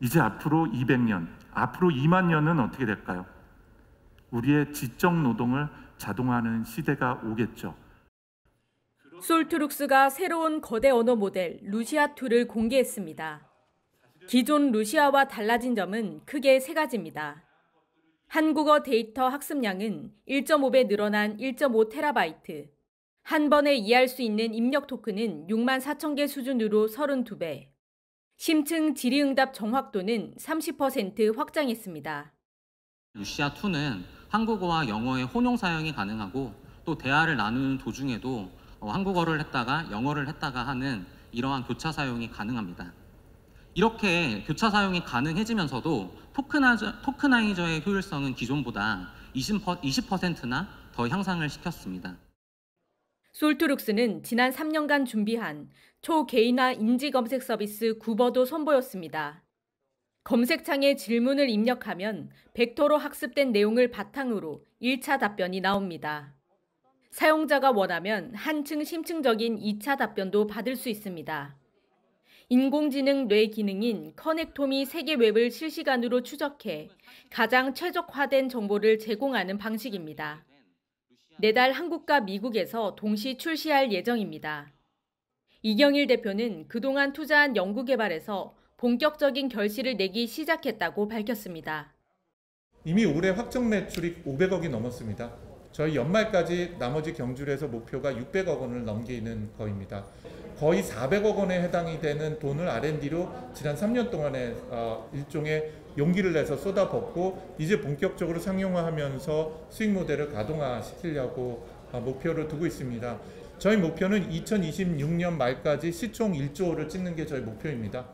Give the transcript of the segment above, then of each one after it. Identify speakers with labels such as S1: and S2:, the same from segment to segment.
S1: 이제 앞으로 200년, 앞으로 2만 년은 어떻게 될까요? 우리의 지적 노동을 자동화하는 시대가 오겠죠.
S2: 솔트룩스가 새로운 거대 언어 모델 루시아2를 공개했습니다. 기존 루시아와 달라진 점은 크게 세 가지입니다. 한국어 데이터 학습량은 1.5배 늘어난 1.5 테라바이트. 한 번에 이해할 수 있는 입력 토큰은 6만 4천 개 수준으로 32배. 심층 질의응답 정확도는 30% 확장했습니다.
S3: 루시아2는 한국어와 영어의 혼용 사용이 가능하고 또 대화를 나누는 도중에도 어, 한국어를 했다가 영어를 했다가 하는 이러한 교차 사용이 가능합니다. 이렇게 교차 사용이 가능해지면서도 토크나이저의 효율성은 기존보다 20%나 더 향상을 시켰습니다.
S2: 솔트룩스는 지난 3년간 준비한 초개인화 인지검색 서비스 구버도 선보였습니다. 검색창에 질문을 입력하면 벡터로 학습된 내용을 바탕으로 1차 답변이 나옵니다. 사용자가 원하면 한층 심층적인 2차 답변도 받을 수 있습니다. 인공지능 뇌 기능인 커넥톰이 세계 웹을 실시간으로 추적해 가장 최적화된 정보를 제공하는 방식입니다. 내달 한국과 미국에서 동시 출시할 예정입니다. 이경일 대표는 그동안 투자한 연구개발에서 본격적인 결실을 내기 시작했다고 밝혔습니다.
S1: 이미 올해 확정 매출이 500억이 넘었습니다. 저희 연말까지 나머지 경주에서 목표가 600억 원을 넘기는 거입니다. 거의 400억 원에 해당이 되는 돈을 R&D로 지난 3년 동안에 어, 일종의 용기를 내서 쏟아붓고 이제 본격적으로 상용화하면서 수익 모델을 가동화시키려고 어, 목표를 두고 있습니다. 저희 목표는 2026년 말까지 시총 1조를 찍는 게 저희 목표입니다.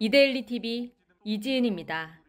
S2: 이데일리 TV 이지은입니다.